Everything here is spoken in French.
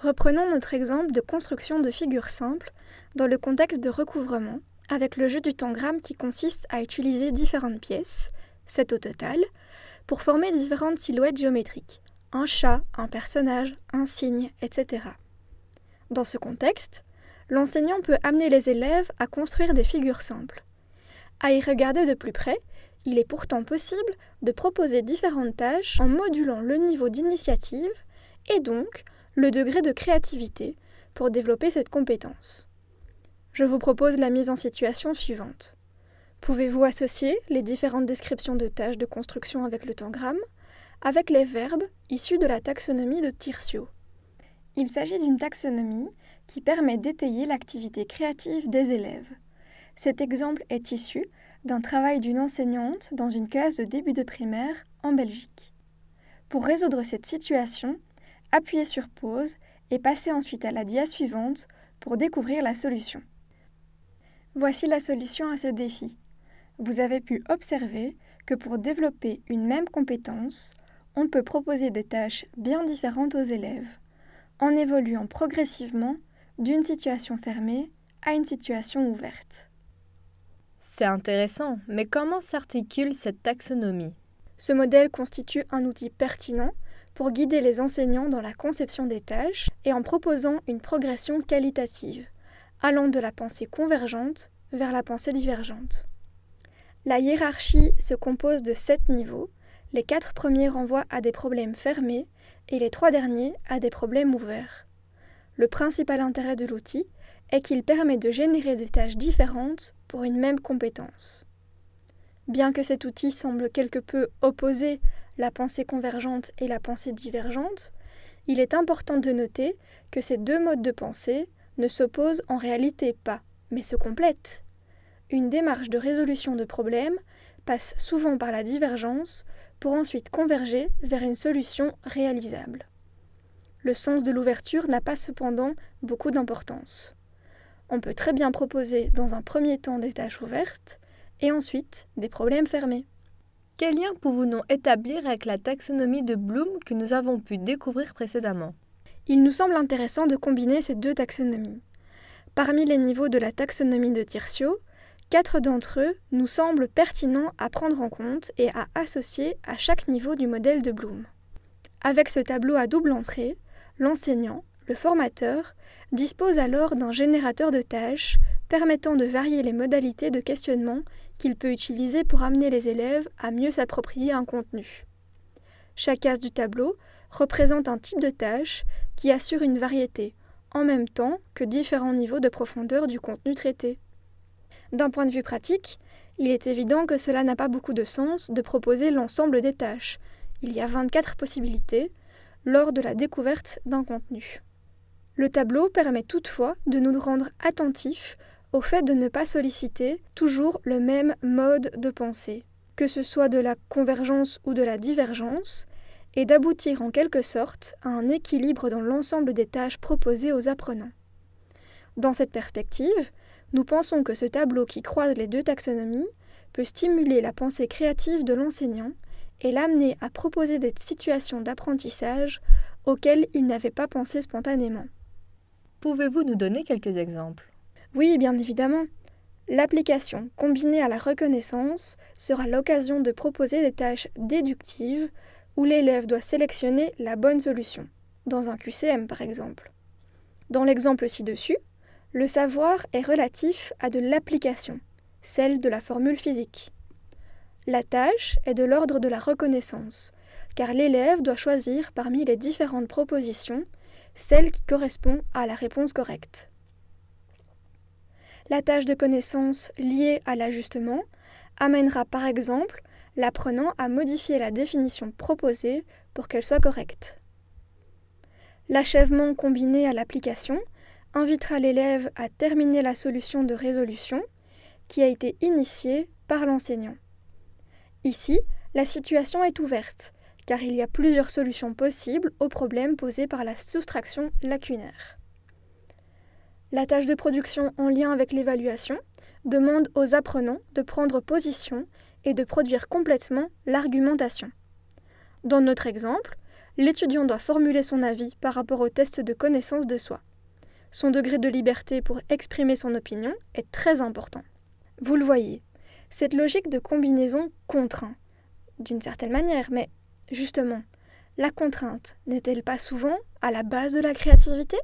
Reprenons notre exemple de construction de figures simples dans le contexte de recouvrement, avec le jeu du tangramme qui consiste à utiliser différentes pièces, 7 au total, pour former différentes silhouettes géométriques, un chat, un personnage, un signe, etc. Dans ce contexte, l'enseignant peut amener les élèves à construire des figures simples, à y regarder de plus près, il est pourtant possible de proposer différentes tâches en modulant le niveau d'initiative et donc le degré de créativité pour développer cette compétence. Je vous propose la mise en situation suivante. Pouvez-vous associer les différentes descriptions de tâches de construction avec le tangramme avec les verbes issus de la taxonomie de Tircio Il s'agit d'une taxonomie qui permet d'étayer l'activité créative des élèves. Cet exemple est issu d'un travail d'une enseignante dans une classe de début de primaire en Belgique. Pour résoudre cette situation, appuyez sur pause et passez ensuite à la dia suivante pour découvrir la solution. Voici la solution à ce défi. Vous avez pu observer que pour développer une même compétence, on peut proposer des tâches bien différentes aux élèves, en évoluant progressivement d'une situation fermée à une situation ouverte. C'est intéressant, mais comment s'articule cette taxonomie Ce modèle constitue un outil pertinent pour guider les enseignants dans la conception des tâches et en proposant une progression qualitative, allant de la pensée convergente vers la pensée divergente. La hiérarchie se compose de sept niveaux. Les quatre premiers renvoient à des problèmes fermés et les trois derniers à des problèmes ouverts. Le principal intérêt de l'outil est qu'il permet de générer des tâches différentes pour une même compétence. Bien que cet outil semble quelque peu opposer la pensée convergente et la pensée divergente, il est important de noter que ces deux modes de pensée ne s'opposent en réalité pas, mais se complètent. Une démarche de résolution de problèmes passe souvent par la divergence pour ensuite converger vers une solution réalisable le sens de l'ouverture n'a pas cependant beaucoup d'importance. On peut très bien proposer dans un premier temps des tâches ouvertes et ensuite des problèmes fermés. Quel lien pouvons-nous établir avec la taxonomie de Bloom que nous avons pu découvrir précédemment Il nous semble intéressant de combiner ces deux taxonomies. Parmi les niveaux de la taxonomie de Tircio, quatre d'entre eux nous semblent pertinents à prendre en compte et à associer à chaque niveau du modèle de Bloom. Avec ce tableau à double entrée, L'enseignant, le formateur, dispose alors d'un générateur de tâches permettant de varier les modalités de questionnement qu'il peut utiliser pour amener les élèves à mieux s'approprier un contenu. Chaque case du tableau représente un type de tâche qui assure une variété, en même temps que différents niveaux de profondeur du contenu traité. D'un point de vue pratique, il est évident que cela n'a pas beaucoup de sens de proposer l'ensemble des tâches. Il y a 24 possibilités, lors de la découverte d'un contenu. Le tableau permet toutefois de nous rendre attentifs au fait de ne pas solliciter toujours le même mode de pensée, que ce soit de la convergence ou de la divergence, et d'aboutir en quelque sorte à un équilibre dans l'ensemble des tâches proposées aux apprenants. Dans cette perspective, nous pensons que ce tableau qui croise les deux taxonomies peut stimuler la pensée créative de l'enseignant et l'amener à proposer des situations d'apprentissage auxquelles il n'avait pas pensé spontanément. Pouvez-vous nous donner quelques exemples Oui, bien évidemment. L'application combinée à la reconnaissance sera l'occasion de proposer des tâches déductives où l'élève doit sélectionner la bonne solution, dans un QCM par exemple. Dans l'exemple ci-dessus, le savoir est relatif à de l'application, celle de la formule physique. La tâche est de l'ordre de la reconnaissance, car l'élève doit choisir parmi les différentes propositions celle qui correspond à la réponse correcte. La tâche de connaissance liée à l'ajustement amènera par exemple l'apprenant à modifier la définition proposée pour qu'elle soit correcte. L'achèvement combiné à l'application invitera l'élève à terminer la solution de résolution qui a été initiée par l'enseignant. Ici, la situation est ouverte, car il y a plusieurs solutions possibles aux problèmes posés par la soustraction lacunaire. La tâche de production en lien avec l'évaluation demande aux apprenants de prendre position et de produire complètement l'argumentation. Dans notre exemple, l'étudiant doit formuler son avis par rapport au test de connaissance de soi. Son degré de liberté pour exprimer son opinion est très important. Vous le voyez, cette logique de combinaison contraint, d'une certaine manière, mais justement, la contrainte n'est-elle pas souvent à la base de la créativité